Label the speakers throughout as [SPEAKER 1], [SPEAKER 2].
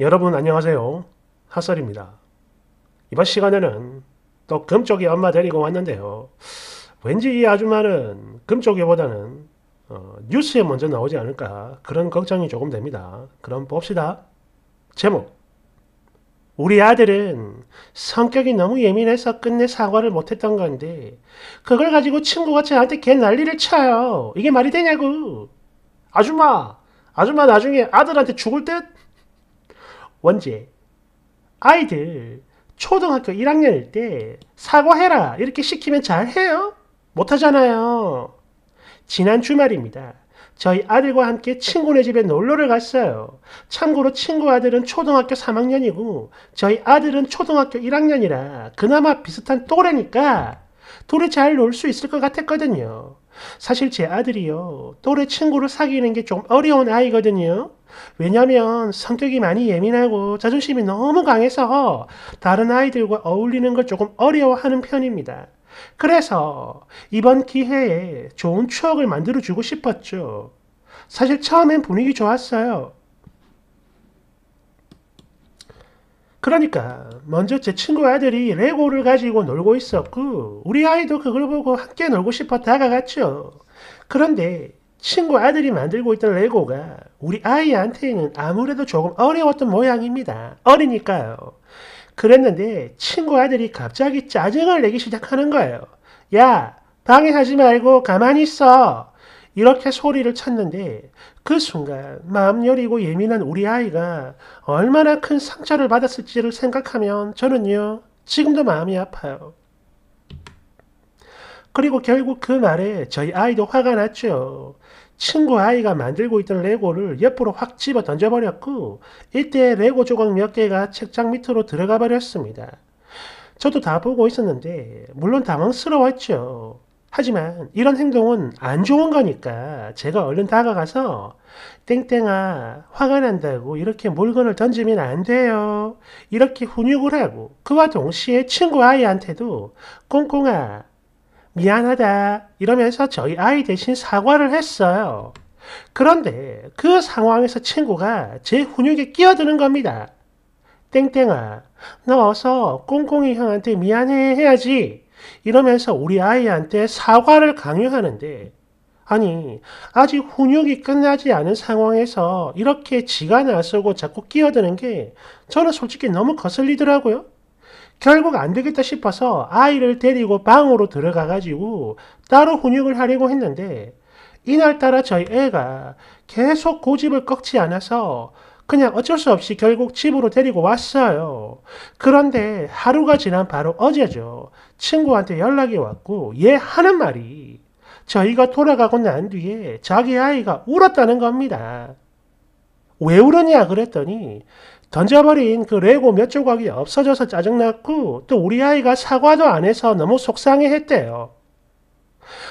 [SPEAKER 1] 여러분 안녕하세요. 하설입니다 이번 시간에는 또 금쪽이 엄마 데리고 왔는데요. 왠지 이 아줌마는 금쪽이보다는 어, 뉴스에 먼저 나오지 않을까 그런 걱정이 조금 됩니다. 그럼 봅시다. 제목 우리 아들은 성격이 너무 예민해서 끝내 사과를 못했던 건데 그걸 가지고 친구가 저한테 개 난리를 쳐요. 이게 말이 되냐고. 아줌마, 아줌마 나중에 아들한테 죽을 때 언제? 아이들 초등학교 1학년일 때 사과해라 이렇게 시키면 잘해요? 못하잖아요. 지난 주말입니다. 저희 아들과 함께 친구네 집에 놀러를 갔어요. 참고로 친구 아들은 초등학교 3학년이고 저희 아들은 초등학교 1학년이라 그나마 비슷한 또래니까 둘이 잘 놀 수 있을 것 같았거든요. 사실 제 아들이요. 또래 친구를 사귀는 게 좀 어려운 아이거든요. 왜냐면 성격이 많이 예민하고 자존심이 너무 강해서 다른 아이들과 어울리는 걸 조금 어려워하는 편입니다. 그래서 이번 기회에 좋은 추억을 만들어 주고 싶었죠. 사실 처음엔 분위기 좋았어요. 그러니까 먼저 제 친구 아들이 레고를 가지고 놀고 있었고 우리 아이도 그걸 보고 함께 놀고 싶어 다가갔죠. 그런데 친구 아들이 만들고 있던 레고가 우리 아이한테는 아무래도 조금 어려웠던 모양입니다. 어리니까요. 그랬는데 친구 아들이 갑자기 짜증을 내기 시작하는 거예요. 야 방해하지 말고 가만히 있어. 이렇게 소리를 쳤는데그 순간 마음 여리고 예민한 우리 아이가 얼마나 큰 상처를 받았을지를 생각하면 저는요, 지금도 마음이 아파요. 그리고 결국 그 말에 저희 아이도 화가 났죠. 친구 아이가 만들고 있던 레고를 옆으로 확 집어 던져버렸고, 이때 레고 조각 몇 개가 책장 밑으로 들어가 버렸습니다. 저도 다 보고 있었는데, 물론 당황스러웠죠. 하지만 이런 행동은 안 좋은 거니까 제가 얼른 다가가서 땡땡아 화가 난다고 이렇게 물건을 던지면 안 돼요. 이렇게 훈육을 하고 그와 동시에 친구 아이한테도 꽁꽁아 미안하다 이러면서 저희 아이 대신 사과를 했어요. 그런데 그 상황에서 친구가 제 훈육에 끼어드는 겁니다. 땡땡아 너 어서 꽁꽁이 형한테 미안해 해야지. 이러면서 우리 아이한테 사과를 강요하는데 아니 아직 훈육이 끝나지 않은 상황에서 이렇게 지가 나서고 자꾸 끼어드는 게 저는 솔직히 너무 거슬리더라고요. 결국 안 되겠다 싶어서 아이를 데리고 방으로 들어가 가지고 따로 훈육을 하려고 했는데 이날따라 저희 애가 계속 고집을 꺾지 않아서 그냥 어쩔 수 없이 결국 집으로 데리고 왔어요. 그런데 하루가 지난 바로 어제죠. 친구한테 연락이 왔고 얘 하는 말이 저희가 돌아가고 난 뒤에 자기 아이가 울었다는 겁니다. 왜 울었냐 그랬더니 던져버린 그 레고 몇 조각이 없어져서 짜증났고 또 우리 아이가 사과도 안 해서 너무 속상해 했대요.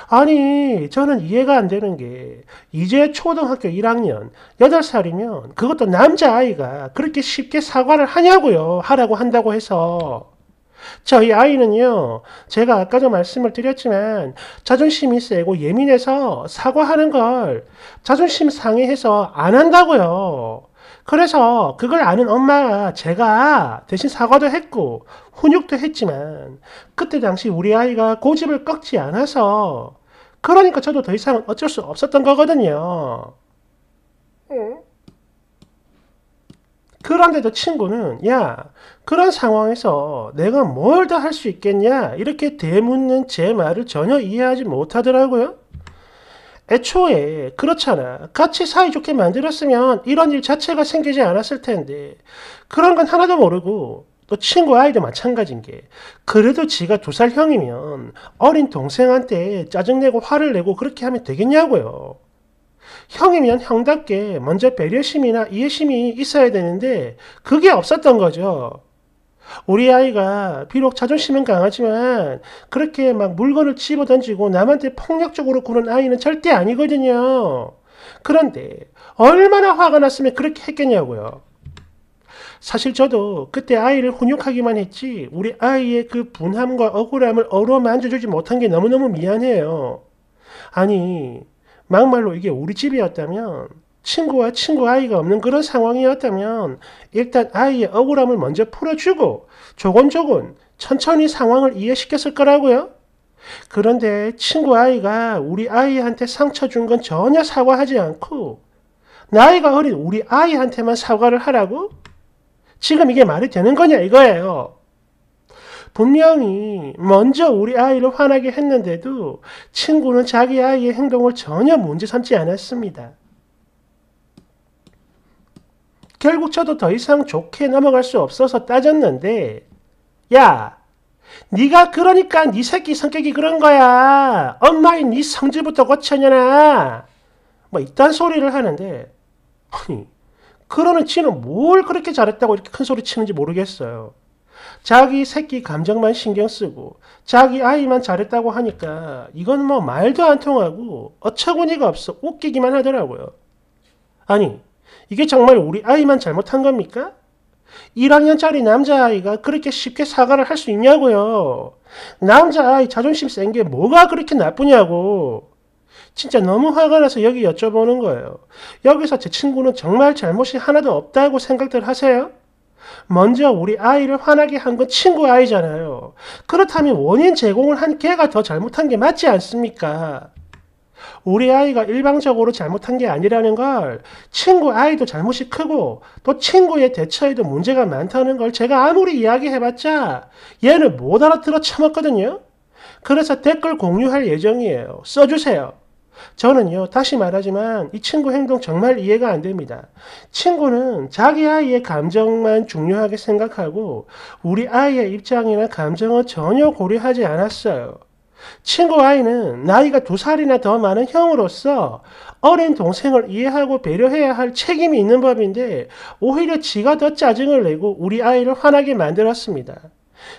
[SPEAKER 1] 아니 저는 이해가 안 되는 게 이제 초등학교 1학년 8살이면 그것도 남자아이가 그렇게 쉽게 사과를 하냐고요 하라고 한다고 해서 저희 아이는요 제가 아까도 말씀을 드렸지만 자존심이 세고 예민해서 사과하는 걸 자존심 상해해서 안 한다고요 그래서 그걸 아는 엄마가 제가 대신 사과도 했고 훈육도 했지만 그때 당시 우리 아이가 고집을 꺾지 않아서 그러니까 저도 더 이상은 어쩔 수 없었던 거거든요. 예. 그런데도 친구는 야 그런 상황에서 내가 뭘 더 할 수 있겠냐 이렇게 대묻는 제 말을 전혀 이해하지 못하더라고요. 애초에 그렇잖아. 같이 사이좋게 만들었으면 이런 일 자체가 생기지 않았을 텐데 그런 건 하나도 모르고 또 친구 아이도 마찬가지인 게 그래도 지가 두 살 형이면 어린 동생한테 짜증내고 화를 내고 그렇게 하면 되겠냐고요. 형이면 형답게 먼저 배려심이나 이해심이 있어야 되는데 그게 없었던 거죠. 우리 아이가 비록 자존심은 강하지만 그렇게 막 물건을 집어 던지고 남한테 폭력적으로 구는 아이는 절대 아니거든요. 그런데 얼마나 화가 났으면 그렇게 했겠냐고요. 사실 저도 그때 아이를 훈육하기만 했지 우리 아이의 그 분함과 억울함을 어루만져주지 못한 게 너무너무 미안해요. 아니 막말로 이게 우리 집이었다면 친구와 친구 아이가 없는 그런 상황이었다면 일단 아이의 억울함을 먼저 풀어주고 조곤조곤 천천히 상황을 이해시켰을 거라고요. 그런데 친구 아이가 우리 아이한테 상처 준 건 전혀 사과하지 않고 나이가 어린 우리 아이한테만 사과를 하라고? 지금 이게 말이 되는 거냐 이거예요. 분명히 먼저 우리 아이를 화나게 했는데도 친구는 자기 아이의 행동을 전혀 문제 삼지 않았습니다. 결국 저도 더 이상 좋게 넘어갈 수 없어서 따졌는데 야 네가 그러니까 네 새끼 성격이 그런 거야. 엄마인 네 성질부터 고쳐내나. 뭐 이딴 소리를 하는데 아니 그러는 지는 뭘 그렇게 잘했다고 이렇게 큰 소리 치는지 모르겠어요. 자기 새끼 감정만 신경 쓰고 자기 아이만 잘했다고 하니까 이건 뭐 말도 안 통하고 어처구니가 없어 웃기기만 하더라고요. 아니 이게 정말 우리 아이만 잘못한 겁니까? 1학년짜리 남자아이가 그렇게 쉽게 사과를 할 수 있냐고요. 남자아이 자존심 센 게 뭐가 그렇게 나쁘냐고. 진짜 너무 화가 나서 여기 여쭤보는 거예요. 여기서 제 친구는 정말 잘못이 하나도 없다고 생각들 하세요? 먼저 우리 아이를 화나게 한 건 친구 아이잖아요. 그렇다면 원인 제공을 한 걔가 더 잘못한 게 맞지 않습니까? 우리 아이가 일방적으로 잘못한 게 아니라는 걸 친구 아이도 잘못이 크고 또 친구의 대처에도 문제가 많다는 걸 제가 아무리 이야기해봤자 얘는 못 알아들어 참았거든요. 그래서 댓글 공유할 예정이에요. 써주세요. 저는요, 다시 말하지만 이 친구 행동 정말 이해가 안 됩니다. 친구는 자기 아이의 감정만 중요하게 생각하고 우리 아이의 입장이나 감정은 전혀 고려하지 않았어요. 친구 아이는 나이가 두 살이나 더 많은 형으로서 어린 동생을 이해하고 배려해야 할 책임이 있는 법인데 오히려 지가 더 짜증을 내고 우리 아이를 화나게 만들었습니다.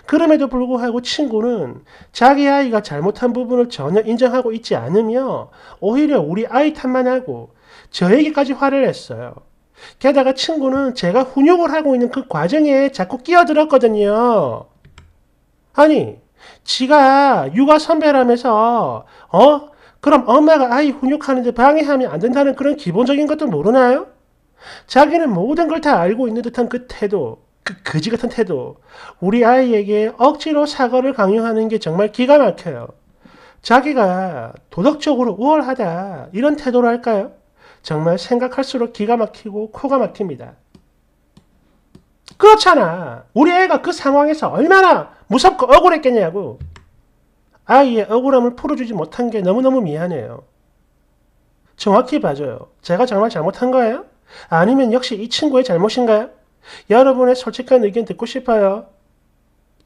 [SPEAKER 1] 그럼에도 불구하고 친구는 자기 아이가 잘못한 부분을 전혀 인정하고 있지 않으며 오히려 우리 아이 탓만 하고 저에게까지 화를 냈어요. 게다가 친구는 제가 훈육을 하고 있는 그 과정에 자꾸 끼어들었거든요. 아니, 지가 육아 선배라면서 어? 그럼 엄마가 아이 훈육하는데 방해하면 안 된다는 그런 기본적인 것도 모르나요? 자기는 모든 걸 다 알고 있는 듯한 그 태도, 그 거지 같은 태도. 우리 아이에게 억지로 사과를 강요하는 게 정말 기가 막혀요. 자기가 도덕적으로 우월하다 이런 태도할까요 정말 생각할수록 기가 막히고 코가 막힙니다. 그렇잖아. 우리 애가 그 상황에서 얼마나 무섭고 억울했겠냐고. 아이의 억울함을 풀어주지 못한 게 너무너무 미안해요. 정확히 봐줘요. 제가 정말 잘못한 거예요? 아니면 역시 이 친구의 잘못인가요? 여러분의 솔직한 의견 듣고 싶어요.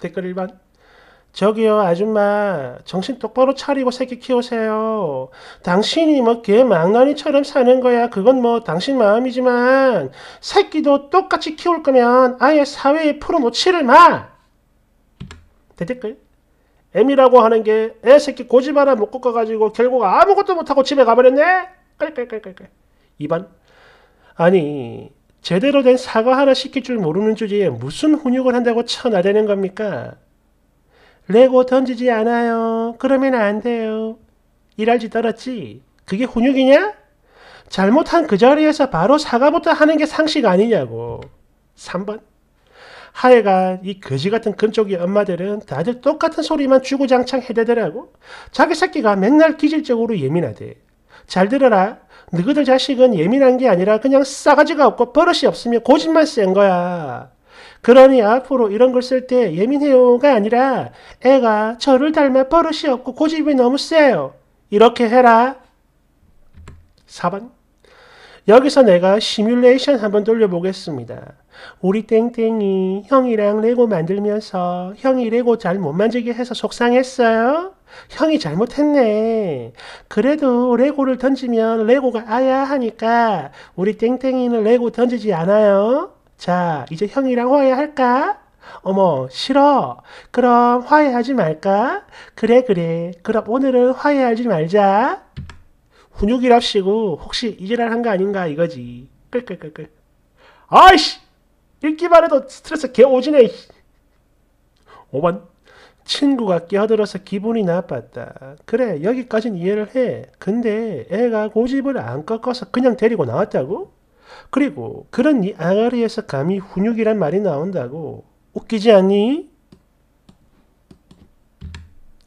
[SPEAKER 1] 댓글 1번. 저기요, 아줌마. 정신 똑바로 차리고 새끼 키우세요. 당신이 뭐개 망나니처럼 사는 거야. 그건 뭐 당신 마음이지만, 새끼도 똑같이 키울 거면 아예 사회에 풀어놓지를 마! 됐을걸? M이라고 하는 게 애새끼 고집 하나 못 꺾어가지고 결국 아무것도 못하고 집에 가버렸네? 깔깔깔깔깔 2번 아니 제대로 된 사과 하나 시킬 줄 모르는 주제에 무슨 훈육을 한다고 쳐나대는 겁니까? 레고 던지지 않아요. 그러면 안 돼요. 일할지 떨었지. 그게 훈육이냐? 잘못한 그 자리에서 바로 사과부터 하는 게 상식 아니냐고. 3번 하여간 이 거지 같은 근쪽이 엄마들은 다들 똑같은 소리만 주구장창 해대더라고. 자기 새끼가 맨날 기질적으로 예민하대. 잘 들어라. 너희들 자식은 예민한 게 아니라 그냥 싸가지가 없고 버릇이 없으며 고집만 센 거야. 그러니 앞으로 이런 걸 쓸 때 예민해요가 아니라 애가 저를 닮아 버릇이 없고 고집이 너무 세요. 이렇게 해라. 4번. 여기서 내가 시뮬레이션 한번 돌려보겠습니다. 우리 땡땡이 형이랑 레고 만들면서 형이 레고 잘 못만지게 해서 속상했어요? 형이 잘못했네. 그래도 레고를 던지면 레고가 아야 하니까 우리 땡땡이는 레고 던지지 않아요. 자, 이제 형이랑 화해할까? 어머, 싫어. 그럼 화해하지 말까? 그래, 그래. 그럼 오늘은 화해하지 말자. 훈육이랍시고 혹시 이질랄 한거 아닌가 이거지. 끌끌끌끌. 아이씨! 읽기만 해도 스트레스 개오지네. 오만 친구가 끼어들어서 기분이 나빴다. 그래 여기까진 이해를 해. 근데 애가 고집을 안 꺾어서 그냥 데리고 나왔다고? 그리고 그런 이 아가리에서 감히 훈육이란 말이 나온다고 웃기지 않니?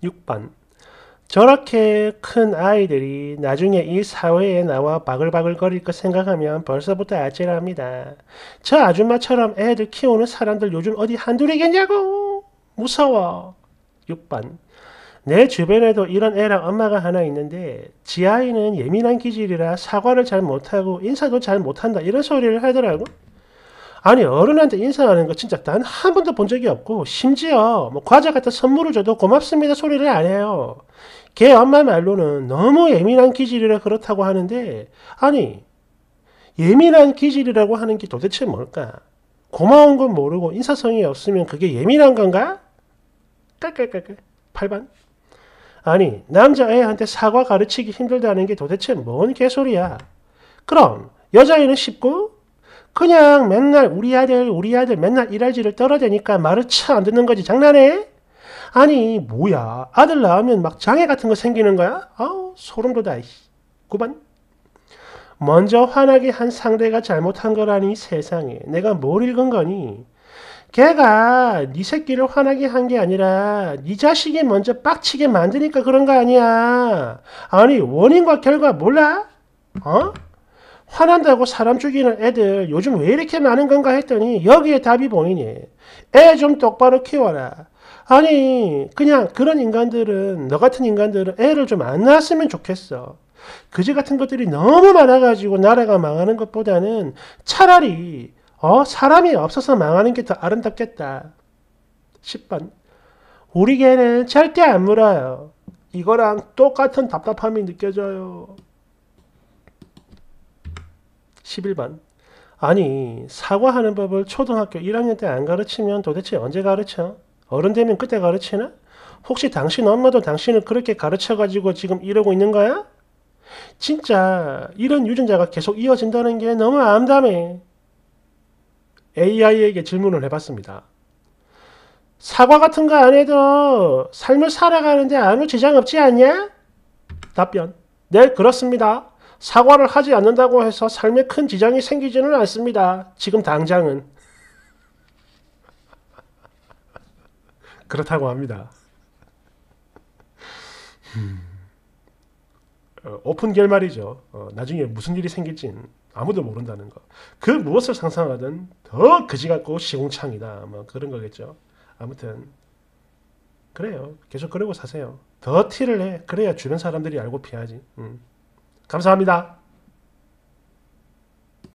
[SPEAKER 1] 6번 저렇게 큰 아이들이 나중에 이 사회에 나와 바글바글 거릴 것 생각하면 벌써부터 아찔합니다. 저 아줌마처럼 애들 키우는 사람들 요즘 어디 한둘이겠냐고! 무서워! 6번. 내 주변에도 이런 애랑 엄마가 하나 있는데 지 아이는 예민한 기질이라 사과를 잘 못하고 인사도 잘 못한다 이런 소리를 하더라고. 아니 어른한테 인사하는 거 진짜 단 한 번도 본 적이 없고 심지어 뭐 과자 같은 선물을 줘도 고맙습니다 소리를 안 해요. 걔 엄마 말로는 너무 예민한 기질이라 그렇다고 하는데 아니 예민한 기질이라고 하는 게 도대체 뭘까? 고마운 건 모르고 인사성이 없으면 그게 예민한 건가? 깔깔깔깔 8번 아니 남자애한테 사과 가르치기 힘들다는 게 도대체 뭔 개소리야? 그럼 여자애는 쉽고 그냥 맨날 우리 아들 우리 아들 맨날 일할지를 떨어대니까 말을 차 안 듣는 거지 장난해? 아니 뭐야 아들 낳으면 막 장애 같은 거 생기는 거야? 아우 소름 돋아. 9번 먼저 화나게 한 상대가 잘못한 거라니 세상에 내가 뭘 읽은 거니? 걔가 네 새끼를 화나게 한 게 아니라 네 자식이 먼저 빡치게 만드니까 그런 거 아니야. 아니 원인과 결과 몰라? 어? 화난다고 사람 죽이는 애들 요즘 왜 이렇게 많은 건가 했더니 여기에 답이 보이네. 애좀 똑바로 키워라. 아니 그냥 그런 인간들은 너 같은 인간들은 애를 좀 안 낳았으면 좋겠어. 그지 같은 것들이 너무 많아가지고 나라가 망하는 것보다는 차라리 어 사람이 없어서 망하는 게 더 아름답겠다. 10번 우리 개는 절대 안 물어요. 이거랑 똑같은 답답함이 느껴져요. 11번 아니 사과하는 법을 초등학교 1학년 때 안 가르치면 도대체 언제 가르쳐? 어른 되면 그때 가르치나? 혹시 당신 엄마도 당신을 그렇게 가르쳐가지고 지금 이러고 있는 거야? 진짜 이런 유전자가 계속 이어진다는 게 너무 암담해. AI에게 질문을 해봤습니다. 사과 같은 거 안 해도 삶을 살아가는데 아무 지장 없지 않냐? 답변. 네, 그렇습니다. 사과를 하지 않는다고 해서 삶에 큰 지장이 생기지는 않습니다. 지금 당장은. 그렇다고 합니다. 어, 오픈 결말이죠. 어, 나중에 무슨 일이 생길진 아무도 모른다는 거. 그 무엇을 상상하든 더 그지같고 시공창이다. 뭐 그런 거겠죠. 아무튼 그래요. 계속 그러고 사세요. 더 티를 내. 그래야 주변 사람들이 알고 피하지. 음. 감사합니다.